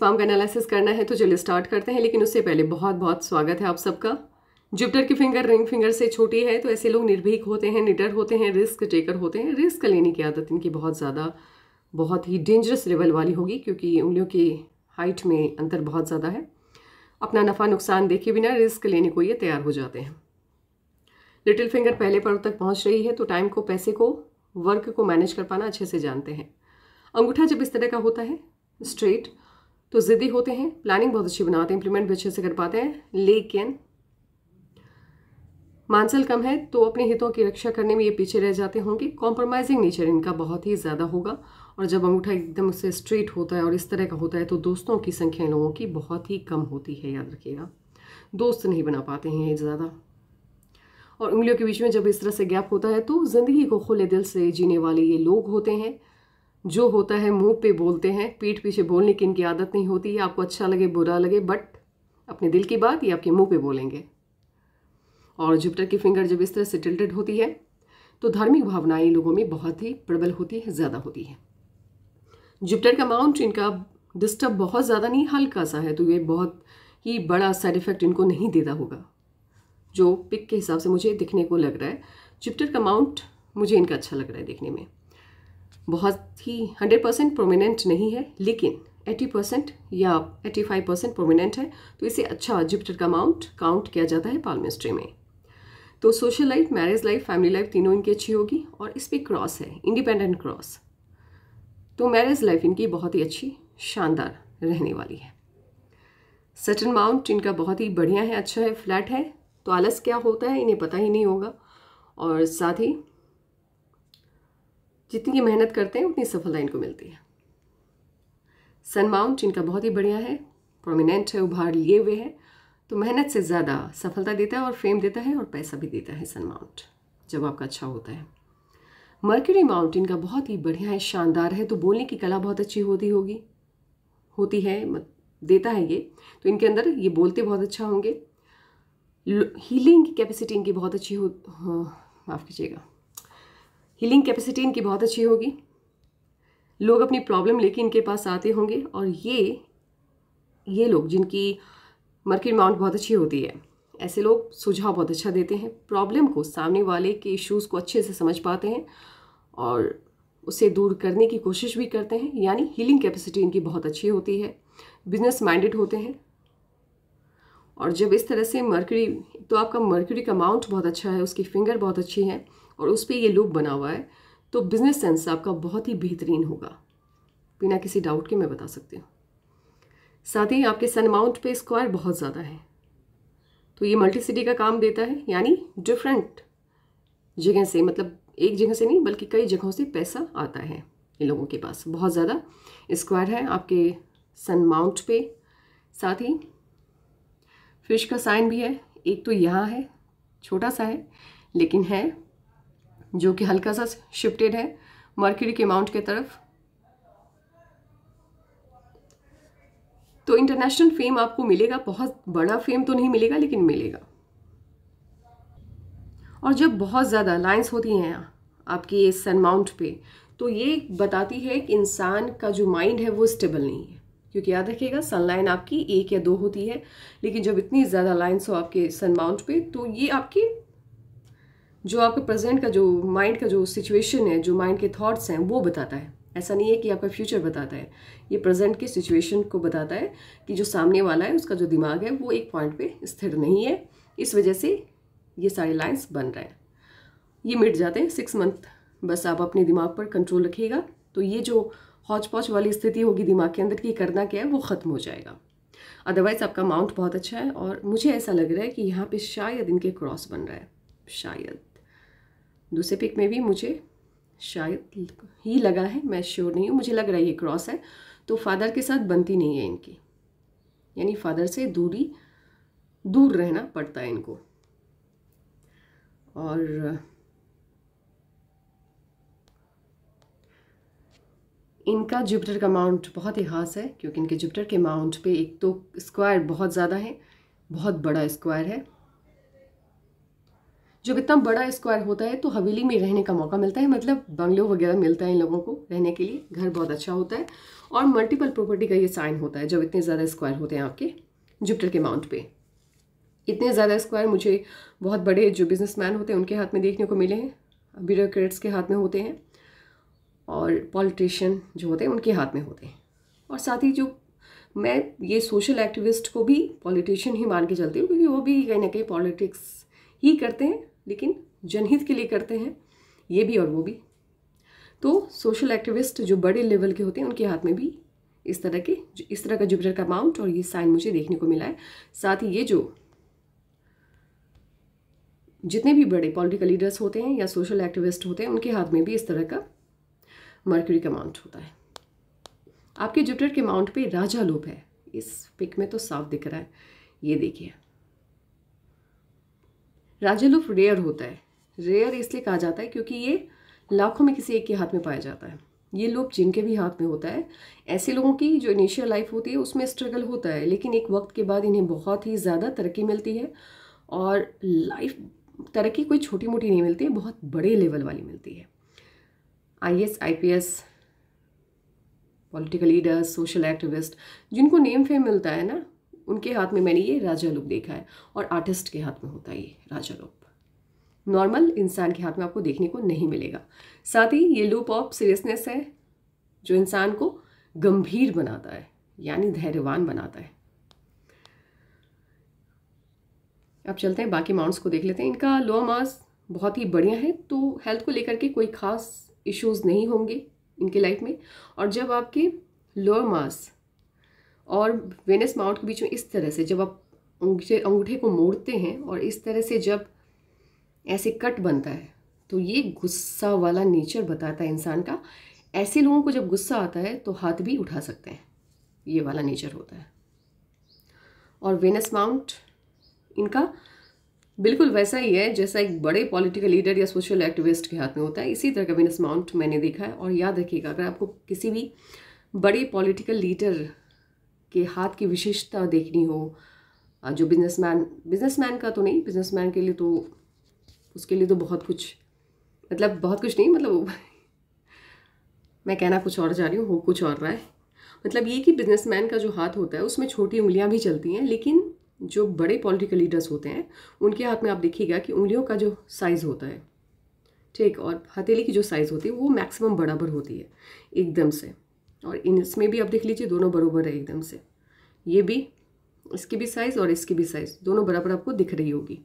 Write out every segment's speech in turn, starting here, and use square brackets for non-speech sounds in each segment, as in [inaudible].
form का analysis करना है तो चलिए स्टार्ट करते हैं लेकिन उससे पहले बहुत बहुत स्वागत है आप सबका जुपिटर की फिंगर रिंग फिंगर से छोटी है तो ऐसे लोग निर्भीक होते हैं निडर होते हैं रिस्क टेकर होते हैं रिस्क लेने की आदत इनकी बहुत ज़्यादा बहुत ही डेंजरस लेवल वाली होगी क्योंकि उंगलियों की हाइट में अंतर बहुत ज़्यादा है अपना नफ़ा नुकसान देखे बिना रिस्क लेने को ये तैयार हो जाते हैं लिटिल फिंगर पहले पर्व तक पहुंच रही है तो टाइम को पैसे को वर्क को मैनेज कर पाना अच्छे से जानते हैं अंगूठा जब इस तरह का होता है स्ट्रेट तो ज़िद्दी होते हैं प्लानिंग बहुत अच्छी बनाते हैं इंप्लीमेंट भी अच्छे से कर पाते हैं लेकिन मानसल कम है तो अपने हितों की रक्षा करने में ये पीछे रह जाते होंगे कॉम्प्रोमाइजिंग नेचर इनका बहुत ही ज़्यादा होगा और जब अंगूठा एकदम उससे स्ट्रेट होता है और इस तरह का होता है तो दोस्तों की संख्या इन लोगों की बहुत ही कम होती है याद रखिएगा दोस्त नहीं बना पाते हैं ये ज़्यादा और उंगलियों के बीच में जब इस तरह से गैप होता है तो ज़िंदगी को खुले दिल से जीने वाले ये लोग होते हैं जो होता है मुंह पे बोलते हैं पीठ पीछे बोलने की इनकी आदत नहीं होती है आपको अच्छा लगे बुरा लगे बट अपने दिल की बात ये आपके मुंह पे बोलेंगे और जुपिटर की फिंगर जब इस तरह से टिल्टेड होती है तो धार्मिक भावनाएं लोगों में बहुत ही प्रबल होती है ज़्यादा होती है जुपिटर का माउंट इनका डिस्टर्ब बहुत ज़्यादा नहीं हल्का सा है तो ये बहुत ही बड़ा साइड इफ़ेक्ट इनको नहीं देता होगा जो पिक के हिसाब से मुझे दिखने को लग रहा है जुपिटर का माउंट मुझे इनका अच्छा लग रहा है देखने में बहुत ही हंड्रेड परसेंट प्रोमिनेंट नहीं है लेकिन एटी परसेंट या एटी फाइव परसेंट प्रोमिनेंट है तो इसे अच्छा जुपिटर का अमाउंट काउंट किया जाता है पालमिस्ट्री में तो social life marriage life family life तीनों इनकी अच्छी होगी और इस पर क्रॉस है इंडिपेंडेंट क्रॉस तो मैरिज लाइफ इनकी बहुत ही अच्छी शानदार रहने वाली है सटन माउंट इनका बहुत ही बढ़िया है अच्छा है फ्लैट है तो आलस क्या होता है इन्हें पता ही नहीं होगा और साथ ही जितनी मेहनत करते हैं उतनी सफलता इनको मिलती है सन माउंट इनका बहुत ही बढ़िया है प्रोमिनेंट है उभार लिए हुए हैं तो मेहनत से ज़्यादा सफलता देता है और फेम देता है और पैसा भी देता है सन माउंट जब आपका अच्छा होता है मर्क्यूरी माउंट इनका बहुत ही बढ़िया है शानदार है तो बोलने की कला बहुत अच्छी होती होगी होती है देता है ये तो इनके अंदर ये बोलते बहुत अच्छा होंगे हीलिंग की कैपेसिटी इनकी बहुत अच्छी हो माफ़ कीजिएगा हीलिंग कैपेसिटी इनकी बहुत अच्छी होगी लोग अपनी प्रॉब्लम लेके इनके पास आते होंगे और ये ये लोग जिनकी मर्की अमाउंट बहुत अच्छी होती है ऐसे लोग सुझाव बहुत अच्छा देते हैं प्रॉब्लम को सामने वाले के इश्यूज़ को अच्छे से समझ पाते हैं और उसे दूर करने की कोशिश भी करते हैं यानी हीलिंग कैपेसिटी इनकी बहुत अच्छी होती है बिजनेस माइंडेड होते हैं और जब इस तरह से मर्करी तो आपका मर्करी का अमाउंट बहुत अच्छा है उसकी फिंगर बहुत अच्छी है और उस पर ये लूप बना हुआ है तो बिज़नेस सेंस आपका बहुत ही बेहतरीन होगा बिना किसी डाउट के मैं बता सकती हूँ साथ ही आपके सन अमाउंट पे स्क्वायर बहुत ज़्यादा है तो ये मल्टी सिटी का काम देता है यानी डिफरेंट जगह से मतलब एक जगह से नहीं बल्कि कई जगहों से पैसा आता है इन लोगों के पास बहुत ज़्यादा स्क्वायर है आपके सन माउंट पे साथ ही फिश का साइन भी है एक तो यहाँ है छोटा सा है लेकिन है जो कि हल्का सा शिफ्टेड है मर्क्यूरी के अमाउंट के तरफ तो इंटरनेशनल फेम आपको मिलेगा बहुत बड़ा फेम तो नहीं मिलेगा लेकिन मिलेगा और जब बहुत ज़्यादा लाइंस होती हैं आपकी ये माउंट पे तो ये बताती है कि इंसान का जो माइंड है वो स्टेबल नहीं है क्योंकि याद रखिएगा लाइन आपकी एक या दो होती है लेकिन जब इतनी ज़्यादा लाइन्स हो आपके सन माउंट पे तो ये आपकी जो आपके प्रेजेंट का जो माइंड का जो सिचुएशन है जो माइंड के थॉट्स हैं वो बताता है ऐसा नहीं है कि आपका फ्यूचर बताता है ये प्रेजेंट के सिचुएशन को बताता है कि जो सामने वाला है उसका जो दिमाग है वो एक पॉइंट पे स्थिर नहीं है इस वजह से ये सारे लाइन्स बन रहे हैं ये मिट जाते हैं सिक्स मंथ बस आप अपने दिमाग पर कंट्रोल रखिएगा तो ये जो हौच पॉच वाली स्थिति होगी दिमाग के अंदर की करना क्या है वो ख़त्म हो जाएगा अदरवाइज़ आपका अमाउंट बहुत अच्छा है और मुझे ऐसा लग रहा है कि यहाँ पे शायद इनके क्रॉस बन रहा है शायद दूसरे पिक में भी मुझे शायद ही लगा है मैं श्योर नहीं हूँ मुझे लग रहा है ये क्रॉस है तो फादर के साथ बनती नहीं है इनकी यानी फादर से दूरी दूर रहना पड़ता है इनको और इनका जुपिटर का माउंट बहुत ही खास है क्योंकि इनके जुपिटर के माउंट पे एक तो स्क्वायर बहुत ज़्यादा है बहुत बड़ा स्क्वायर है जब इतना बड़ा स्क्वायर होता है तो हवेली में रहने का मौका मिलता है मतलब बंगलो वगैरह मिलता है इन लोगों को रहने के लिए घर बहुत अच्छा होता है और मल्टीपल प्रॉपर्टी का ये साइन होता है जब इतने ज़्यादा स्क्वायर होते हैं आपके जुपिटर के माउंट पे इतने ज़्यादा स्क्वायर मुझे बहुत बड़े जो बिजनेस होते हैं उनके हाथ में देखने को मिले हैं ब्यूरोक्रेट्स के हाथ में होते हैं और पॉलिटिशियन जो होते हैं उनके हाथ में होते हैं और साथ ही जो मैं ये सोशल एक्टिविस्ट को भी पॉलिटिशियन ही मान के चलती हूँ क्योंकि वो भी कहीं ना कहीं पॉलिटिक्स ही करते हैं लेकिन जनहित के लिए करते हैं ये भी और वो भी तो सोशल एक्टिविस्ट जो बड़े लेवल के होते हैं उनके हाथ में भी इस तरह के इस तरह का जुपिटर का अमाउंट और ये साइन मुझे देखने को मिला है साथ ही ये जो जितने भी बड़े पॉलिटिकल लीडर्स होते हैं या सोशल एक्टिविस्ट होते हैं उनके हाथ में भी इस तरह का मर्क्यूरी का अमाउंट होता है आपके जुपिटर के अमाउंट पे राजा लोप है इस पिक में तो साफ दिख रहा है ये देखिए राजलूफ रेयर होता है रेयर इसलिए कहा जाता है क्योंकि ये लाखों में किसी एक के हाथ में पाया जाता है ये लोग जिनके भी हाथ में होता है ऐसे लोगों की जो इनिशियल लाइफ होती है उसमें स्ट्रगल होता है लेकिन एक वक्त के बाद इन्हें बहुत ही ज़्यादा तरक्की मिलती है और लाइफ तरक्की कोई छोटी मोटी नहीं मिलती है बहुत बड़े लेवल वाली मिलती है I S I P S political leaders social activist जिनको नेम फेम मिलता है ना उनके हाथ में मैंने ये राजा लोग देखा है और आर्टिस्ट के हाथ में होता है ये राजा लोग नॉर्मल इंसान के हाथ में आपको देखने को नहीं मिलेगा साथ ही ये लूप ऑफ सीरियसनेस है जो इंसान को गंभीर बनाता है यानी धैर्यवान बनाता है अब चलते हैं बाकी माउंट्स को देख लेते हैं इनका लोअर मास बहुत ही बढ़िया है तो हेल्थ को लेकर के कोई खास इश्यूज नहीं होंगे इनके लाइफ में और जब आपके लोअर मास और वेनस माउंट के बीच में इस तरह से जब आप अंगूठे अंगूठे को मोड़ते हैं और इस तरह से जब ऐसे कट बनता है तो ये गुस्सा वाला नेचर बताता है इंसान का ऐसे लोगों को जब गुस्सा आता है तो हाथ भी उठा सकते हैं ये वाला नेचर होता है और वेनस माउंट इनका बिल्कुल वैसा ही है जैसा एक बड़े पॉलिटिकल लीडर या सोशल एक्टिविस्ट के हाथ में होता है इसी तरह का वेनस माउंट मैंने देखा है और याद रखिएगा अगर आपको किसी भी बड़े पॉलिटिकल लीडर के हाथ की विशेषता देखनी हो जो बिजनेसमैन बिजनेसमैन का तो नहीं बिजनेसमैन के लिए तो उसके लिए तो बहुत कुछ मतलब बहुत कुछ नहीं मतलब [laughs] मैं कहना कुछ और जा रही हूँ हो कुछ और रहा है मतलब ये कि बिजनेसमैन का जो हाथ होता है उसमें छोटी उंगलियाँ भी चलती हैं लेकिन जो बड़े पॉलिटिकल लीडर्स होते हैं उनके हाथ में आप देखिएगा कि उंगलियों का जो साइज़ होता है ठीक और हथेली की जो साइज़ होती है वो मैक्सिमम बराबर होती है एकदम से और इन इसमें भी आप देख लीजिए दोनों बराबर है एकदम से ये भी इसकी भी साइज़ और इसकी भी साइज़ दोनों बराबर आपको दिख रही होगी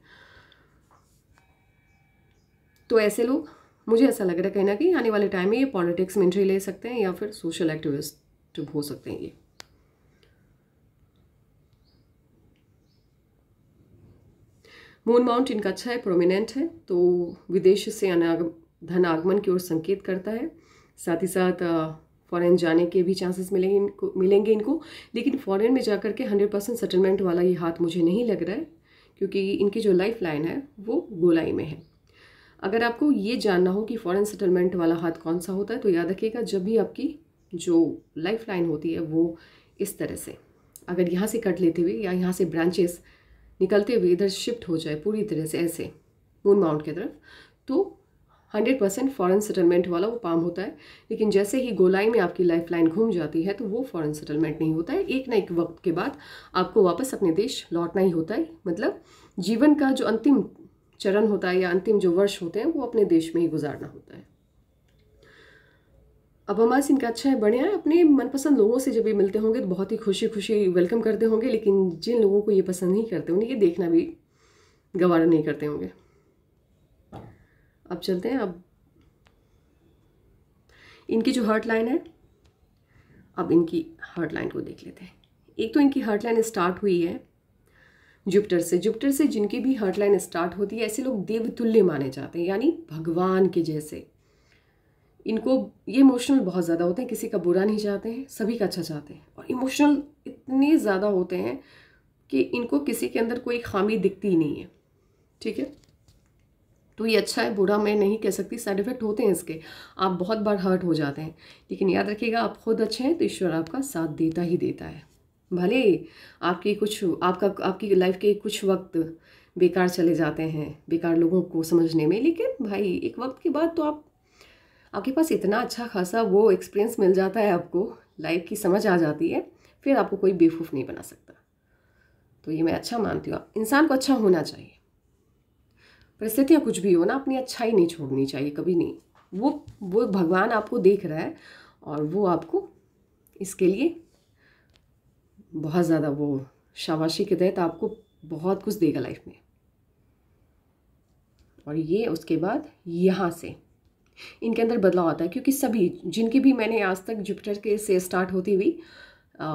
तो ऐसे लोग मुझे ऐसा लग रहा है कहीं ना कहीं आने वाले टाइम में ये पॉलिटिक्स में एंट्री ले सकते हैं या फिर सोशल एक्टिविस्ट हो सकते हैं ये मून माउंट इनका अच्छा है प्रोमिनेंट है तो विदेश से अनाग धन आगमन की ओर संकेत करता है साथ ही साथ फ़ॉरेन जाने के भी चांसेस मिलेंगे इनको मिलेंगे इनको लेकिन फ़ॉरेन में जा कर के हंड्रेड परसेंट सेटलमेंट वाला ये हाथ मुझे नहीं लग रहा है क्योंकि इनकी जो लाइफ लाइन है वो गोलाई में है अगर आपको ये जानना हो कि फ़ॉरेन सेटलमेंट वाला हाथ कौन सा होता है तो याद रखिएगा जब भी आपकी जो लाइफ लाइन होती है वो इस तरह से अगर यहाँ से कट लेते हुए या यहाँ से ब्रांचेस निकलते हुए इधर शिफ्ट हो जाए पूरी तरह से ऐसे मून माउंट की तरफ तो हंड्रेड परसेंट फ़ॉरन सेटलमेंट वाला वो पाम होता है लेकिन जैसे ही गोलाई में आपकी लाइफ लाइन घूम जाती है तो वो फ़ॉरन सेटलमेंट नहीं होता है एक ना एक वक्त के बाद आपको वापस अपने देश लौटना ही होता है मतलब जीवन का जो अंतिम चरण होता है या अंतिम जो वर्ष होते हैं वो अपने देश में ही गुजारना होता है अब हमारे इनका का अच्छा है बढ़िया है अपने मनपसंद लोगों से जब ये मिलते होंगे तो बहुत ही खुशी खुशी वेलकम करते होंगे लेकिन जिन लोगों को ये पसंद नहीं करते उन्हें ये देखना भी गवारा नहीं करते होंगे अब चलते हैं अब इनकी जो हर्ट लाइन है अब इनकी हर्ट लाइन को देख लेते हैं एक तो इनकी हर्ट लाइन स्टार्ट हुई है जुपिटर से जुपिटर से जिनकी भी हर्ट लाइन स्टार्ट होती है ऐसे लोग देवतुल्य माने जाते हैं यानी भगवान के जैसे इनको ये इमोशनल बहुत ज़्यादा होते हैं किसी का बुरा नहीं चाहते हैं सभी का अच्छा चाहते हैं और इमोशनल इतने ज़्यादा होते हैं कि इनको किसी के अंदर कोई खामी दिखती ही नहीं है ठीक है तो ये अच्छा है बुरा मैं नहीं कह सकती साइड इफेक्ट होते हैं इसके आप बहुत बार हर्ट हो जाते हैं लेकिन याद रखिएगा आप खुद अच्छे हैं तो ईश्वर आपका साथ देता ही देता है भले आपकी कुछ आपका आपकी लाइफ के कुछ वक्त बेकार चले जाते हैं बेकार लोगों को समझने में लेकिन भाई एक वक्त के बाद तो आप आपके पास इतना अच्छा खासा वो एक्सपीरियंस मिल जाता है आपको लाइफ की समझ आ जाती है फिर आपको कोई बेवकूफ़ नहीं बना सकता तो ये मैं अच्छा मानती हूँ इंसान को अच्छा होना चाहिए परिस्थितियाँ कुछ भी हो ना अपनी अच्छाई नहीं छोड़नी चाहिए कभी नहीं वो वो भगवान आपको देख रहा है और वो आपको इसके लिए बहुत ज़्यादा वो शाबाशी के तहत आपको बहुत कुछ देगा लाइफ में और ये उसके बाद यहाँ से इनके अंदर बदलाव आता है क्योंकि सभी जिनकी भी मैंने आज तक जुपिटर के से स्टार्ट होती हुई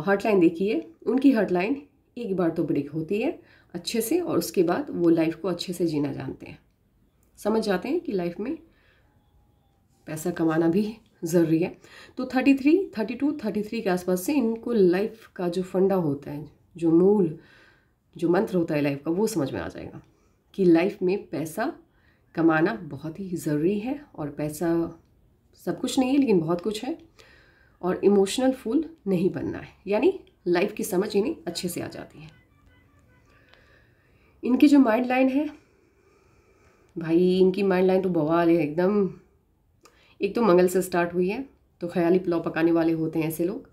हर्टलाइन देखी है उनकी हॉटलाइन एक बार तो ब्रेक होती है अच्छे से और उसके बाद वो लाइफ को अच्छे से जीना जानते हैं समझ जाते हैं कि लाइफ में पैसा कमाना भी ज़रूरी है तो thirty three thirty two thirty three के आसपास से इनको लाइफ का जो फंडा होता है जो मूल जो मंत्र होता है लाइफ का वो समझ में आ जाएगा कि लाइफ में पैसा कमाना बहुत ही ज़रूरी है और पैसा सब कुछ नहीं है लेकिन बहुत कुछ है और इमोशनल फूल नहीं बनना है यानी लाइफ की समझ इन्हें अच्छे से आ जाती है इनकी जो माइंड लाइन है भाई इनकी माइंड लाइन तो बवाल है एकदम एक तो मंगल से स्टार्ट हुई है तो ख्याली पुलाव पकाने वाले होते हैं ऐसे लोग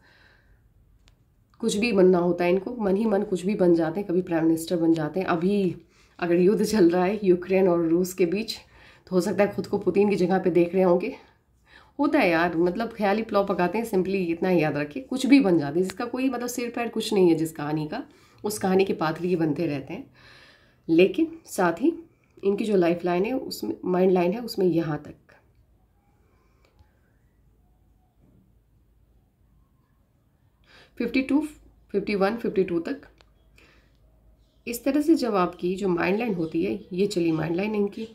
कुछ भी बनना होता है इनको मन ही मन कुछ भी बन जाते हैं कभी प्राइम मिनिस्टर बन जाते हैं अभी अगर युद्ध चल रहा है यूक्रेन और रूस के बीच तो हो सकता है खुद को पुतिन की जगह पे देख रहे होंगे होता है यार मतलब ख्याली पुलाव पकाते हैं सिंपली इतना ही याद रखिए कुछ भी बन जाते हैं जिसका कोई मतलब सिर पैर कुछ नहीं है जिस कहानी का उस कहानी के पात्र ये बनते रहते हैं लेकिन साथ ही इनकी जो लाइफ लाइन है उसमें माइंड लाइन है उसमें यहाँ तक fifty two fifty one fifty two तक इस तरह से जब आपकी जो माइंड लाइन होती है ये चली माइंड लाइन इनकी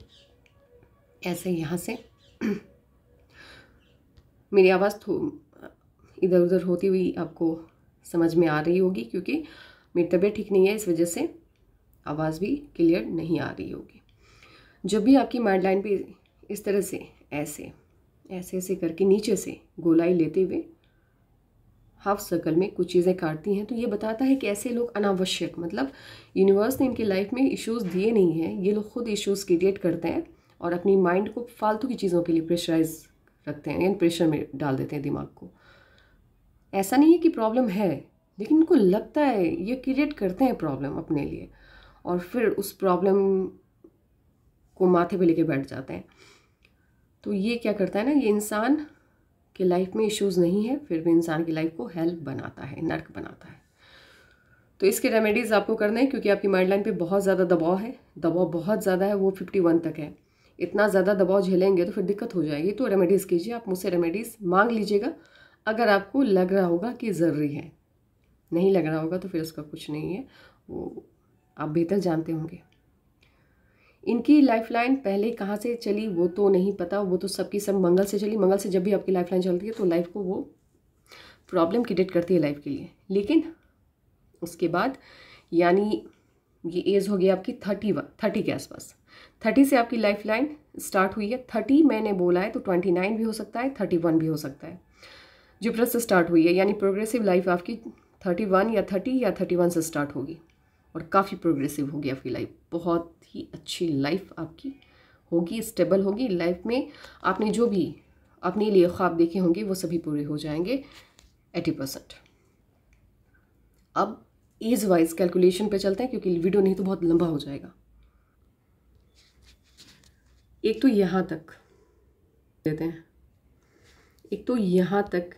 ऐसे यहाँ से [clears throat] मेरी आवाज़ इधर उधर होती हुई आपको समझ में आ रही होगी क्योंकि मेरी तबीयत ठीक नहीं है इस वजह से आवाज़ भी क्लियर नहीं आ रही होगी जब भी आपकी माइंड लाइन पे इस तरह से ऐसे ऐसे ऐसे करके नीचे से गोलाई लेते हुए हाफ सर्कल में कुछ चीज़ें काटती हैं तो ये बताता है कि ऐसे लोग अनावश्यक मतलब यूनिवर्स ने इनकी लाइफ में इश्यूज़ दिए नहीं हैं ये लोग खुद इश्यूज़ क्रिएट करते हैं और अपनी माइंड को फालतू की चीज़ों के लिए प्रेशराइज रखते हैं यानी प्रेशर में डाल देते हैं दिमाग को ऐसा नहीं है कि प्रॉब्लम है लेकिन इनको लगता है ये क्रिएट करते हैं प्रॉब्लम अपने लिए और फिर उस प्रॉब्लम को माथे पे लेके बैठ जाते हैं तो ये क्या करता है ना ये इंसान के लाइफ में इश्यूज नहीं है फिर भी इंसान की लाइफ को हेल्प बनाता है नर्क बनाता है तो इसके रेमेडीज़ आपको करने हैं क्योंकि आपकी माइंड लाइन पर बहुत ज़्यादा दबाव है दबाव बहुत ज़्यादा है वो फिफ्टी वन तक है इतना ज़्यादा दबाव झेलेंगे तो फिर दिक्कत हो जाएगी तो रेमेडीज़ कीजिए आप मुझसे रेमेडीज़ मांग लीजिएगा अगर आपको लग रहा होगा कि ज़रूरी है नहीं लग रहा होगा तो फिर उसका कुछ नहीं है वो आप बेहतर जानते होंगे इनकी लाइफलाइन पहले कहाँ से चली वो तो नहीं पता वो तो सबकी सब मंगल से चली मंगल से जब भी आपकी लाइफलाइन चलती है तो लाइफ को वो प्रॉब्लम क्रिएट करती है लाइफ के लिए लेकिन उसके बाद यानी ये एज हो गई आपकी थर्टी वन थर्टी के आसपास थर्टी से आपकी लाइफ लाइन स्टार्ट हुई है थर्टी मैंने बोला है तो ट्वेंटी नाइन भी हो सकता है थर्टी वन भी हो सकता है जुपिटर से स्टार्ट हुई है यानी प्रोग्रेसिव लाइफ आपकी थर्टी वन या थर्टी या थर्टी वन से स्टार्ट होगी और काफ़ी प्रोग्रेसिव होगी आपकी लाइफ बहुत ही अच्छी लाइफ आपकी होगी स्टेबल होगी लाइफ में आपने जो भी अपने लिए ख्वाब देखे होंगे वो सभी पूरे हो जाएंगे एटी परसेंट अब एज वाइज कैलकुलेशन पे चलते हैं क्योंकि वीडियो नहीं तो बहुत लंबा हो जाएगा एक तो यहाँ तक देते हैं एक तो यहाँ तक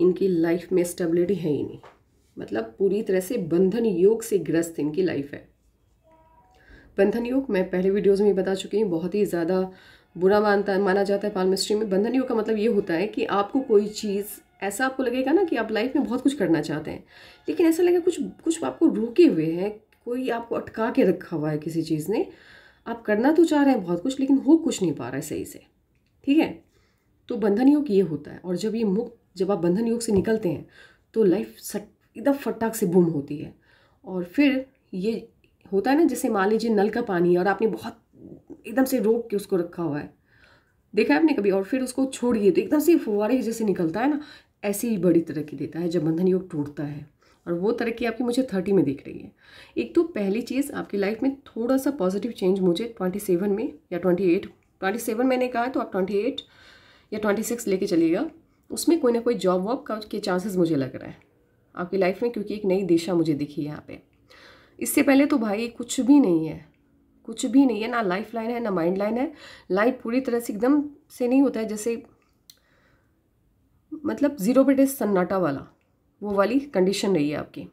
इनकी लाइफ में स्टेबिलिटी है ही नहीं मतलब पूरी तरह से बंधन योग से ग्रस्त इनकी लाइफ है बंधन योग मैं पहले वीडियोज़ में बता चुकी हूँ बहुत ही ज़्यादा बुरा मानता माना जाता है पालमिस्ट्री में बंधन योग का मतलब ये होता है कि आपको कोई चीज़ ऐसा आपको लगेगा ना कि आप लाइफ में बहुत कुछ करना चाहते हैं लेकिन ऐसा लगेगा कुछ कुछ आपको रोके हुए हैं कोई आपको अटका के रखा हुआ है किसी चीज़ ने आप करना तो चाह रहे हैं बहुत कुछ लेकिन हो कुछ नहीं पा रहा है सही से ठीक है तो बंधन योग ये होता है और जब ये मुक्त जब आप बंधन योग से निकलते हैं तो लाइफ सट एकदम फटाक से बूम होती है और फिर ये होता है ना जैसे मान लीजिए नल का पानी है और आपने बहुत एकदम से रोक के उसको रखा हुआ है देखा है आपने कभी और फिर उसको छोड़िए तो एकदम से फुहारे जैसे निकलता है ना ऐसी ही बड़ी तरक्की देता है जब बंधन योग टूटता है और वो तरक्की आपकी मुझे थर्टी में दिख रही है एक तो पहली चीज़ आपकी लाइफ में थोड़ा सा पॉजिटिव चेंज मुझे ट्वेंटी सेवन में या ट्वेंटी एट ट्वेंटी सेवन मैंने कहा है तो आप ट्वेंटी एट या ट्वेंटी सिक्स लेके चलिएगा उसमें कोई ना कोई जॉब वॉब का के चांसेस मुझे लग रहा है आपकी लाइफ में क्योंकि एक नई दिशा मुझे दिखी है यहाँ पे इससे पहले तो भाई कुछ भी नहीं है कुछ भी नहीं है ना लाइफ लाइन है ना माइंड लाइन है लाइफ पूरी तरह से एकदम से नहीं होता है जैसे मतलब ज़ीरो बेटे सन्नाटा वाला वो वाली कंडीशन रही है आपकी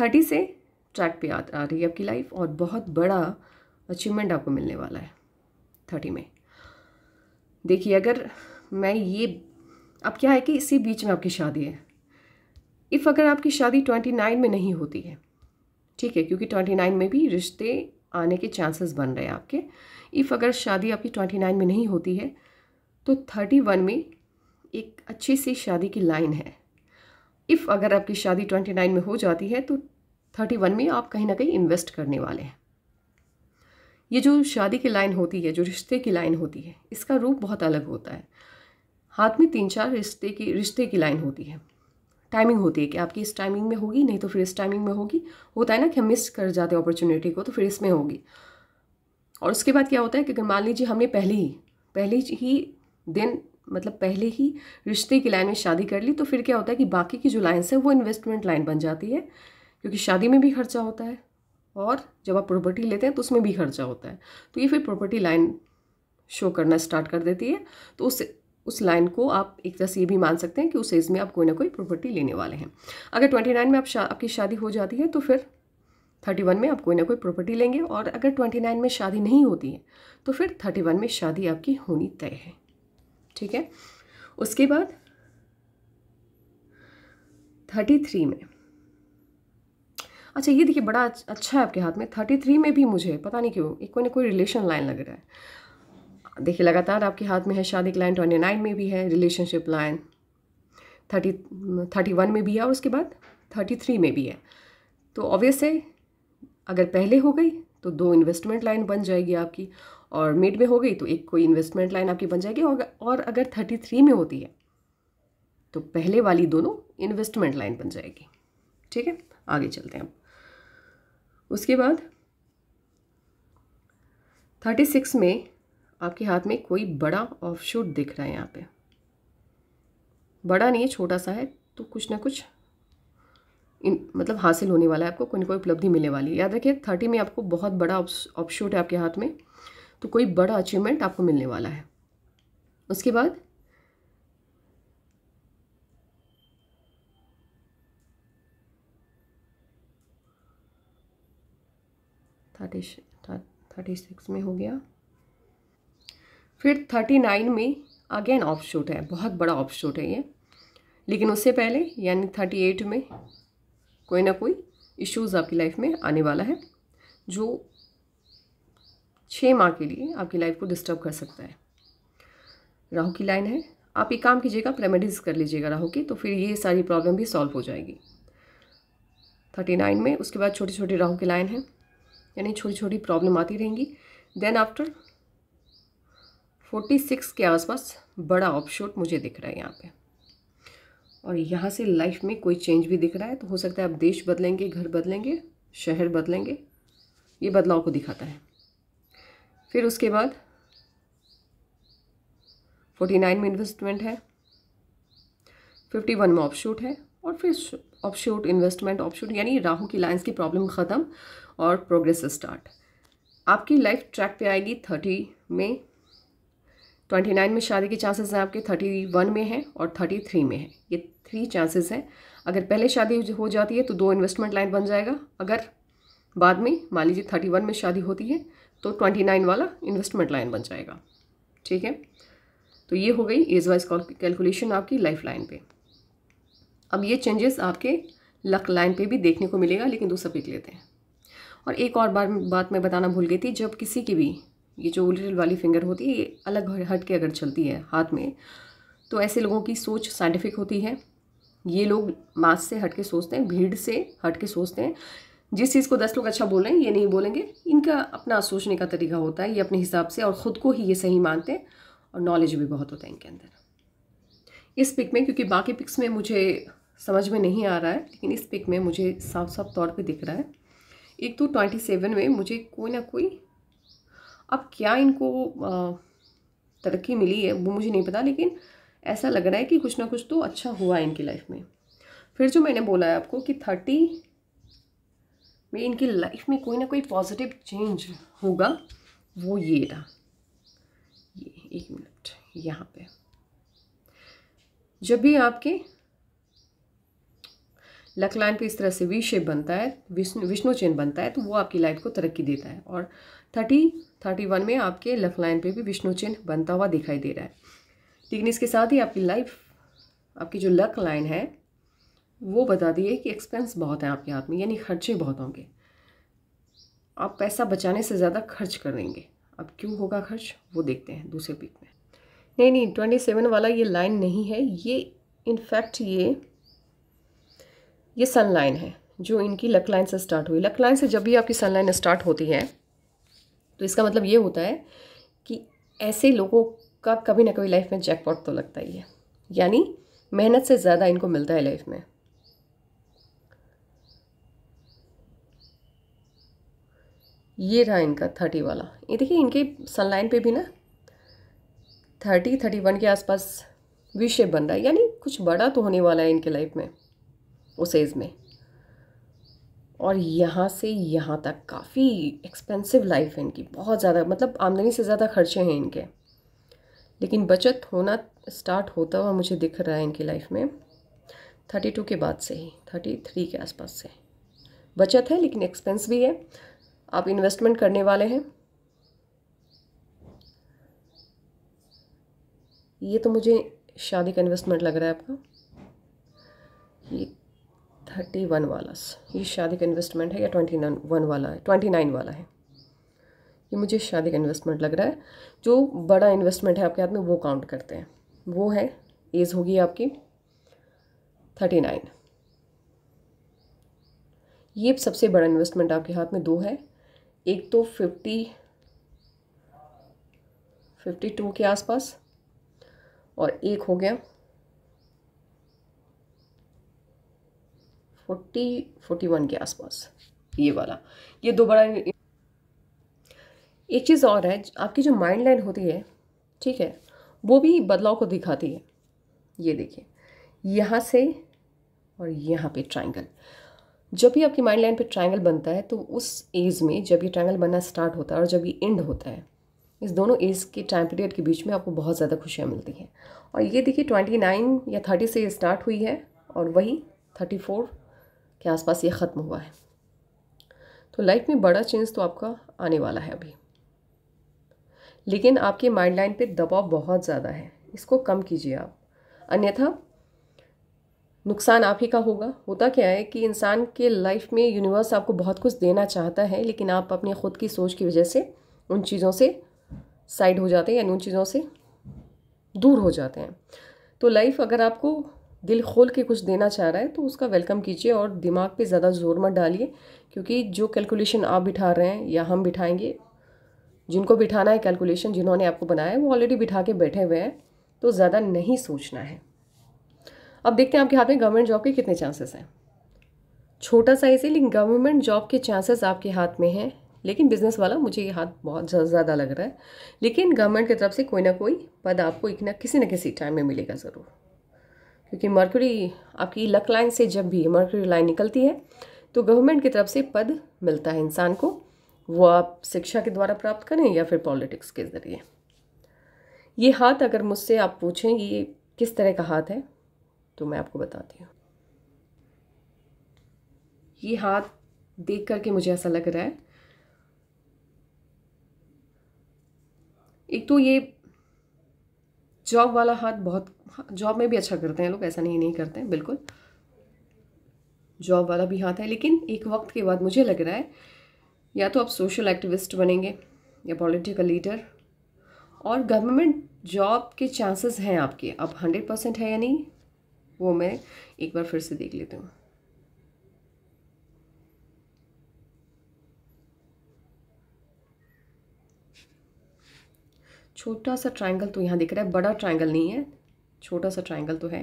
थर्टी से ट्रैक पे आ रही है आपकी लाइफ और बहुत बड़ा अचीवमेंट आपको मिलने वाला है थर्टी में देखिए अगर मैं ये अब क्या है कि इसी बीच में आपकी शादी है इफ़ अगर आपकी शादी ट्वेंटी नाइन में नहीं होती है ठीक है क्योंकि ट्वेंटी नाइन में भी रिश्ते आने के चांसेस बन रहे हैं आपके इफ़ अगर शादी आपकी ट्वेंटी नाइन में नहीं होती है तो थर्टी वन में एक अच्छी सी शादी की लाइन है इफ़ अगर आपकी शादी ट्वेंटी नाइन में हो जाती है तो थर्टी वन में आप कहीं ना कहीं इन्वेस्ट करने वाले हैं ये जो शादी की लाइन होती है जो रिश्ते की लाइन होती है इसका रूप बहुत अलग होता है हाथ में तीन चार रिश्ते की रिश्ते की लाइन होती है टाइमिंग होती है कि आपकी इस टाइमिंग में होगी नहीं तो फिर इस टाइमिंग में होगी होता है ना कि हम मिस कर जाते हैं अपॉर्चुनिटी को तो फिर इसमें होगी और उसके बाद क्या होता है कि अगर मान लीजिए हमने पहले ही पहले ही दिन मतलब पहले ही रिश्ते की लाइन में शादी कर ली तो फिर क्या होता है कि बाकी की जो लाइन्स हैं वो इन्वेस्टमेंट लाइन बन जाती है क्योंकि शादी में भी खर्चा होता है और जब आप प्रॉपर्टी लेते हैं तो उसमें भी खर्चा होता है तो ये फिर प्रॉपर्टी लाइन शो करना स्टार्ट कर देती है तो उस उस लाइन को आप एक तरह से ये भी मान सकते हैं कि उस एज में आप कोई ना कोई प्रॉपर्टी लेने वाले हैं अगर ट्वेंटी नाइन में आप शा, आपकी शादी हो जाती है तो फिर थर्टी वन में आप कोई ना कोई प्रॉपर्टी लेंगे और अगर ट्वेंटी नाइन में शादी नहीं होती है तो फिर थर्टी वन में शादी आपकी होनी तय है ठीक है उसके बाद थर्टी थ्री में अच्छा ये देखिए बड़ा अच्छा है आपके हाथ में थर्टी थ्री में भी मुझे पता नहीं क्यों एक कोई ना कोई रिलेशन लाइन लग रहा है देखिए लगातार आपके हाथ में है शादी लाइन ट्वेंटी नाइन में भी है relationship line thirty thirty one में भी है और उसके बाद थर्टी थ्री में भी है तो ऑब्वियस है अगर पहले हो गई तो दो इन्वेस्टमेंट लाइन बन जाएगी आपकी और मिड में हो गई तो एक कोई इन्वेस्टमेंट लाइन आपकी बन जाएगी और, और अगर थर्टी थ्री में होती है तो पहले वाली दोनों इन्वेस्टमेंट लाइन बन जाएगी ठीक है आगे चलते हैं हम उसके बाद थर्टी सिक्स में आपके हाथ में कोई बड़ा ऑफ शूट दिख रहा है यहाँ पे बड़ा नहीं है छोटा सा है तो कुछ ना कुछ इन मतलब हासिल होने वाला है आपको कोई ना कोई उपलब्धि मिलने वाली है याद रखिए थर्टी में आपको बहुत बड़ा ऑफ शूट है आपके हाथ में तो कोई बड़ा अचीवमेंट आपको मिलने वाला है उसके बाद थर्टी थर्टी सिक्स में हो गया फिर थर्टी नाइन में अगेन ऑफ शूट है बहुत बड़ा ऑफ शूट है ये लेकिन उससे पहले यानी थर्टी एट में कोई ना कोई इश्यूज आपकी लाइफ में आने वाला है जो छः माह के लिए आपकी लाइफ को डिस्टर्ब कर सकता है राहु की लाइन है आप एक काम कीजिएगा प्रेमेडिज कर लीजिएगा राहु की तो फिर ये सारी प्रॉब्लम भी सॉल्व हो जाएगी थर्टी नाइन में उसके बाद छोटी छोटी राहु की लाइन है यानी छोटी छोटी प्रॉब्लम आती रहेंगी देन आफ्टर फोर्टी सिक्स के आसपास बड़ा ऑपशूट मुझे दिख रहा है यहाँ पे और यहाँ से लाइफ में कोई चेंज भी दिख रहा है तो हो सकता है आप देश बदलेंगे घर बदलेंगे शहर बदलेंगे ये बदलाव को दिखाता है फिर उसके बाद फोर्टी नाइन में इन्वेस्टमेंट है फिफ्टी वन में ऑफशूट है और फिर ऑफशूट इन्वेस्टमेंट ऑफशूट यानी राहु की लाइन्स की प्रॉब्लम ख़त्म और प्रोग्रेस स्टार्ट आपकी लाइफ ट्रैक पे आएगी थर्टी में ट्वेंटी नाइन में शादी के चांसेस हैं आपके थर्टी वन में हैं और थर्टी थ्री में हैं ये थ्री चांसेस हैं अगर पहले शादी हो जाती है तो दो इन्वेस्टमेंट लाइन बन जाएगा अगर बाद में मान लीजिए थर्टी वन में शादी होती है तो ट्वेंटी नाइन वाला इन्वेस्टमेंट लाइन बन जाएगा ठीक है तो ये हो गई एज वाइज कैलकुलेशन आपकी लाइफ लाइन पर अब ये चेंजेस आपके लक लाइन पर भी देखने को मिलेगा लेकिन दूसरा पिक लेते हैं और एक और बार बात मैं बताना भूल गई थी जब किसी की भी ये जो उल्टी वाली फिंगर होती है ये अलग हट के अगर चलती है हाथ में तो ऐसे लोगों की सोच साइंटिफिक होती है ये लोग मास से हट के सोचते हैं भीड़ से हट के सोचते हैं जिस चीज़ को दस लोग अच्छा बोल रहे हैं ये नहीं बोलेंगे इनका अपना सोचने का तरीका होता है ये अपने हिसाब से और ख़ुद को ही ये सही मानते हैं और नॉलेज भी बहुत होता है इनके अंदर इस पिक में क्योंकि बाकी पिक्स में मुझे समझ में नहीं आ रहा है लेकिन इस पिक में मुझे साफ साफ तौर पे दिख रहा है एक तो ट्वेंटी सेवन में मुझे कोई ना कोई अब क्या इनको तरक्की मिली है वो मुझे नहीं पता लेकिन ऐसा लग रहा है कि कुछ ना कुछ तो अच्छा हुआ है इनकी लाइफ में फिर जो मैंने बोला है आपको कि थर्टी में इनकी लाइफ में कोई ना कोई पॉजिटिव चेंज होगा वो ये था ये एक मिनट यहाँ पे जब भी आपके लाइन पर इस तरह से वी शेप बनता है विष्णु विष्णु चेन बनता है तो वो आपकी लाइफ को तरक्की देता है और थर्टी थर्टी वन में आपके लक लाइन पे भी विष्णु चेन बनता हुआ दिखाई दे रहा है लेकिन इसके साथ ही आपकी लाइफ आपकी जो लक लाइन है वो बता दिए कि एक्सपेंस बहुत है आपके हाथ में यानी खर्चे बहुत होंगे आप पैसा बचाने से ज़्यादा खर्च करेंगे अब क्यों होगा खर्च वो देखते हैं दूसरे पीक में नहीं नहीं ट्वेंटी सेवन वाला ये लाइन नहीं है ये इनफैक्ट ये ये सन लाइन है जो इनकी लक लाइन से स्टार्ट हुई लक लाइन से जब भी आपकी सन लाइन स्टार्ट होती है तो इसका मतलब ये होता है कि ऐसे लोगों का कभी ना कभी लाइफ में जैकपॉट तो लगता ही है यानी मेहनत से ज़्यादा इनको मिलता है लाइफ में ये रहा इनका थर्टी वाला ये देखिए इनके सनलाइन पे भी ना थर्टी थर्टी वन के आसपास विषय बन रहा है यानी कुछ बड़ा तो होने वाला है इनके लाइफ में उस एज में और यहाँ से यहाँ तक काफ़ी एक्सपेंसिव लाइफ है इनकी बहुत ज़्यादा मतलब आमदनी से ज़्यादा खर्चे हैं इनके लेकिन बचत होना स्टार्ट होता हुआ मुझे दिख रहा है इनकी लाइफ में थर्टी टू के बाद से ही थर्टी थ्री के आसपास से बचत है लेकिन एक्सपेंस भी है आप इन्वेस्टमेंट करने वाले हैं ये तो मुझे शादी का इन्वेस्टमेंट लग रहा है आपका ये थर्टी वन वाला ये शादी का इन्वेस्टमेंट है या ट्वेंटी वन वाला है ट्वेंटी नाइन वाला है ये मुझे शादी का इन्वेस्टमेंट लग रहा है जो बड़ा इन्वेस्टमेंट है आपके हाथ में वो काउंट करते हैं वो है एज होगी आपकी थर्टी नाइन ये सबसे बड़ा इन्वेस्टमेंट आपके हाथ में दो है एक तो फिफ्टी फिफ्टी टू के आसपास और एक हो गया फोर्टी फोर्टी वन के आसपास ये वाला ये दो बड़ा एक चीज़ और है आपकी जो माइंड लाइन होती है ठीक है वो भी बदलाव को दिखाती है ये देखिए यहाँ से और यहाँ पे ट्रायंगल जब भी आपकी माइंड लाइन पे ट्रायंगल बनता है तो उस एज में जब ये ट्रायंगल बनना स्टार्ट होता है और जब ये एंड होता है इस दोनों एज के टाइम पीरियड के बीच में आपको बहुत ज़्यादा खुशियाँ मिलती हैं और ये देखिए ट्वेंटी नाइन या थर्टी से ये स्टार्ट हुई है और वही थर्टी फोर के आसपास ये ख़त्म हुआ है तो लाइफ में बड़ा चेंज तो आपका आने वाला है अभी लेकिन आपके माइंड लाइन पे दबाव बहुत ज़्यादा है इसको कम कीजिए आप अन्यथा नुकसान आप ही का होगा होता क्या है कि इंसान के लाइफ में यूनिवर्स आपको बहुत कुछ देना चाहता है लेकिन आप अपने ख़ुद की सोच की वजह से उन चीज़ों से साइड हो जाते हैं यानी उन चीज़ों से दूर हो जाते हैं तो लाइफ अगर आपको दिल खोल के कुछ देना चाह रहा है तो उसका वेलकम कीजिए और दिमाग पे ज़्यादा जोर मत डालिए क्योंकि जो कैलकुलेशन आप बिठा रहे हैं या हम बिठाएंगे जिनको बिठाना है कैलकुलेशन जिन्होंने आपको बनाया है वो ऑलरेडी बिठा के बैठे हुए हैं तो ज़्यादा नहीं सोचना है अब देखते हैं आपके हाथ में गवर्नमेंट जॉब के कितने चांसेस हैं छोटा साइज है लेकिन गवर्नमेंट जॉब के चांसेस आपके हाथ में हैं लेकिन बिजनेस वाला मुझे ये हाथ बहुत ज़्यादा लग रहा है लेकिन गवर्नमेंट की तरफ से कोई ना कोई पद आपको एक ना किसी न किसी टाइम में मिलेगा ज़रूर क्योंकि मर्क्यूरी आपकी लक लाइन से जब भी मर्क्यूरी लाइन निकलती है तो गवर्नमेंट की तरफ से पद मिलता है इंसान को वो आप शिक्षा के द्वारा प्राप्त करें या फिर पॉलिटिक्स के ज़रिए ये हाथ अगर मुझसे आप पूछें ये किस तरह का हाथ है तो मैं आपको बताती हूँ ये हाथ देख करके मुझे ऐसा लग रहा है एक तो ये जॉब वाला हाथ बहुत हाँ, जॉब में भी अच्छा करते हैं लोग ऐसा नहीं नहीं करते हैं बिल्कुल जॉब वाला भी हाथ है लेकिन एक वक्त के बाद मुझे लग रहा है या तो आप सोशल एक्टिविस्ट बनेंगे या पॉलिटिकल लीडर और गवर्नमेंट जॉब के चांसेस हैं आपके अब हंड्रेड परसेंट है या नहीं वो मैं एक बार फिर से देख लेती हूँ छोटा सा ट्रायंगल तो यहाँ दिख रहा है बड़ा ट्रायंगल नहीं है छोटा सा ट्रायंगल तो है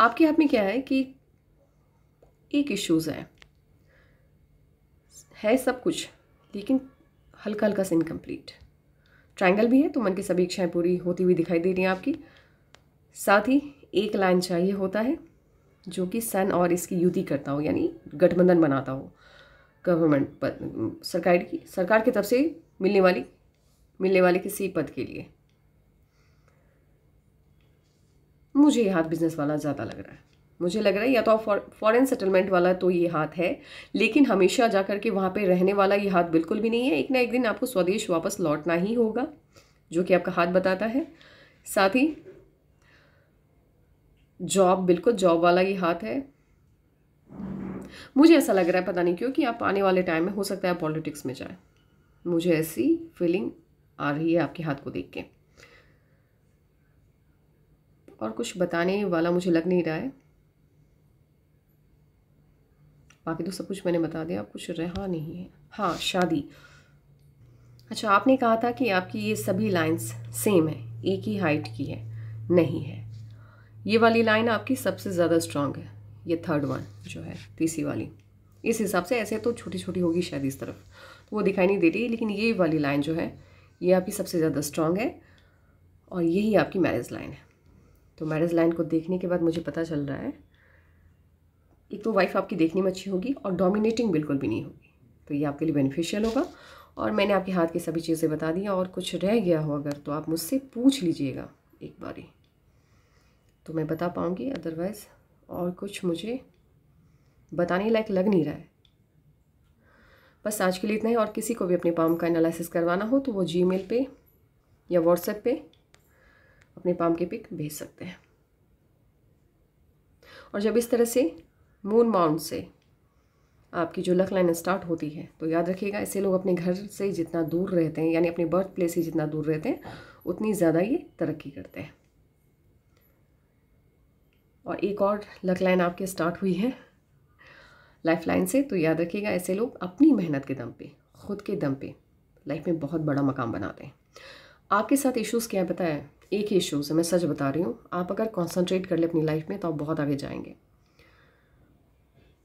आपके हाथ में क्या है कि एक इश्यूज़ है है सब कुछ लेकिन हल्का हल्का से इनकम्प्लीट ट्रायंगल भी है तो मन की सभी इच्छाएं पूरी होती हुई दिखाई दे रही हैं आपकी साथ ही एक लाइन चाहिए होता है जो कि सन और इसकी युति करता हो यानी गठबंधन बनाता हो गवर्नमेंट पद सरकार की सरकार की तरफ से मिलने वाली मिलने वाले किसी पद के लिए मुझे ये हाथ बिजनेस वाला ज़्यादा लग रहा है मुझे लग रहा है या तो फॉरेन सेटलमेंट वाला तो ये हाथ है लेकिन हमेशा जा के वहाँ पे रहने वाला ये हाथ बिल्कुल भी नहीं है एक ना एक दिन आपको स्वदेश वापस लौटना ही होगा जो कि आपका हाथ बताता है साथ ही जॉब बिल्कुल जॉब वाला ये हाथ है मुझे ऐसा लग रहा है पता नहीं क्योंकि आप आने वाले टाइम में हो सकता है पॉलिटिक्स में जाए मुझे ऐसी फीलिंग आ रही है आपके हाथ को देख के और कुछ बताने वाला मुझे लग नहीं रहा है बाकी तो सब कुछ मैंने बता दिया कुछ रहा नहीं है हाँ शादी अच्छा आपने कहा था कि आपकी ये सभी लाइंस सेम है एक ही हाइट की है नहीं है ये वाली लाइन आपकी सबसे ज़्यादा स्ट्रांग है ये थर्ड वन जो है तीसरी वाली इस हिसाब से ऐसे तो छोटी छोटी होगी शायद इस तरफ तो वो दिखाई नहीं दे रही लेकिन ये वाली लाइन जो है ये आपकी सबसे ज़्यादा स्ट्रांग है और यही आपकी मैरिज लाइन है तो मैरिज लाइन को देखने के बाद मुझे पता चल रहा है एक तो वाइफ आपकी देखने में अच्छी होगी और डोमिनेटिंग बिल्कुल भी नहीं होगी तो ये आपके लिए बेनिफिशियल होगा और मैंने आपके हाथ की सभी चीज़ें बता दी और कुछ रह गया हो अगर तो आप मुझसे पूछ लीजिएगा एक बारी तो मैं बता पाऊँगी अदरवाइज़ और कुछ मुझे बताने लायक लग नहीं रहा है बस आज के लिए इतना ही और किसी को भी अपने पाम का एनालिसिस करवाना हो तो वो जी मेल पर या व्हाट्सएप पे अपने पाम के पिक भेज सकते हैं और जब इस तरह से मून माउंट से आपकी जो लक लाइन स्टार्ट होती है तो याद रखिएगा ऐसे लोग अपने घर से जितना दूर रहते हैं यानी अपने बर्थ प्लेस से जितना दूर रहते हैं उतनी ज़्यादा ये तरक्की करते हैं और एक और लक लाइन आपके स्टार्ट हुई है लाइफ लाइन से तो याद रखिएगा ऐसे लोग अपनी मेहनत के दम पे खुद के दम पे लाइफ में बहुत बड़ा मकाम बनाते हैं आपके साथ इश्यूज़ क्या पता है एक ही इश्यूज़ है मैं सच बता रही हूँ आप अगर कॉन्सनट्रेट कर ले अपनी लाइफ में तो आप बहुत आगे जाएंगे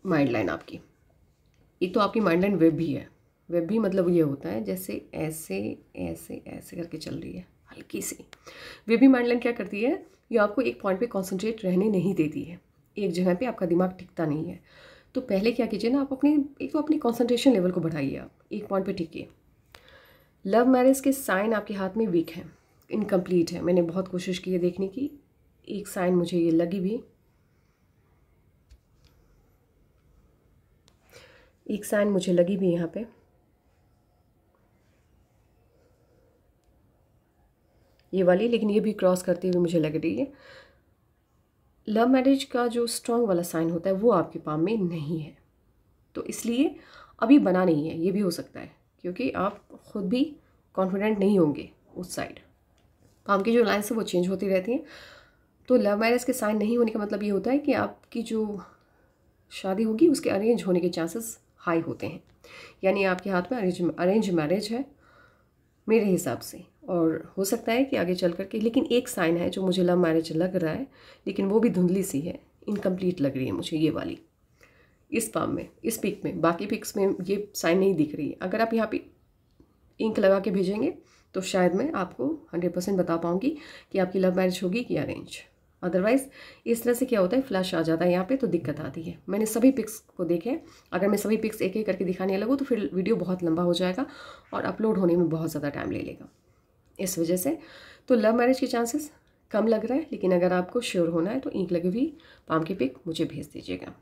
माइंड लाइन आपकी एक तो आपकी माइंड लाइन वेब भी है वेब भी मतलब ये होता है जैसे ऐसे ऐसे ऐसे करके चल रही है हल्की सी वेब भी माइंड लाइन क्या करती है ये आपको एक पॉइंट पे कॉन्सेंट्रेट रहने नहीं देती है एक जगह पे आपका दिमाग टिकता नहीं है तो पहले क्या कीजिए ना आप अपनी एक तो अपनी कॉन्सेंट्रेशन लेवल को बढ़ाइए आप एक पॉइंट पर टिकिए लव मैरिज के साइन आपके हाथ में वीक हैं इनकम्प्लीट है मैंने बहुत कोशिश की है देखने की एक साइन मुझे ये लगी भी एक साइन मुझे लगी भी यहाँ पे ये वाली लेकिन ये भी क्रॉस करती हुई मुझे लग रही है लव मैरिज का जो स्ट्रॉन्ग वाला साइन होता है वो आपके पाम में नहीं है तो इसलिए अभी बना नहीं है ये भी हो सकता है क्योंकि आप खुद भी कॉन्फिडेंट नहीं होंगे उस साइड पाम की जो लाइन्स हैं वो चेंज होती रहती हैं तो लव मैरिज के साइन नहीं होने का मतलब ये होता है कि आपकी जो शादी होगी उसके अरेंज होने के चांसेस हाई होते हैं यानी आपके हाथ में अरेंज अरेंज मैरिज है मेरे हिसाब से और हो सकता है कि आगे चल कर के लेकिन एक साइन है जो मुझे लव मैरिज लग रहा है लेकिन वो भी धुंधली सी है इनकम्प्लीट लग रही है मुझे ये वाली इस फार्म में इस पिक में बाकी पिक्स में ये साइन नहीं दिख रही है अगर आप यहाँ पे इंक लगा के भेजेंगे तो शायद मैं आपको हंड्रेड परसेंट बता पाऊँगी कि आपकी लव मैरिज होगी कि अरेंज अदरवाइज़ इस तरह से क्या होता है फ्लैश आ जाता है यहाँ पे तो दिक्कत आती है मैंने सभी पिक्स को देखे अगर मैं सभी पिक्स एक एक करके दिखाने लगूँ तो फिर वीडियो बहुत लंबा हो जाएगा और अपलोड होने में बहुत ज़्यादा टाइम ले लेगा इस वजह से तो लव मैरिज के चांसेस कम लग रहा है लेकिन अगर आपको श्योर होना है तो ईंक लगी हुई पाम की पिक मुझे भेज दीजिएगा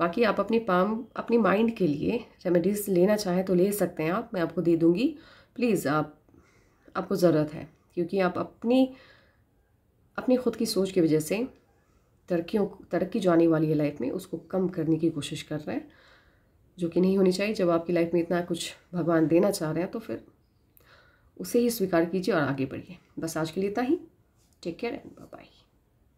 बाकी आप अपनी पाम अपनी माइंड के लिए रेमेडीज़ लेना चाहें तो ले सकते हैं आप मैं आपको दे दूँगी प्लीज़ आप आपको ज़रूरत है क्योंकि आप अपनी अपनी खुद की सोच की वजह से तरक्कियों तरक्की जो आने वाली है लाइफ में उसको कम करने की कोशिश कर रहे हैं जो कि नहीं होनी चाहिए जब आपकी लाइफ में इतना कुछ भगवान देना चाह रहे हैं तो फिर उसे ही स्वीकार कीजिए और आगे बढ़िए बस आज के लिए इतना ही टेक केयर एंड बाय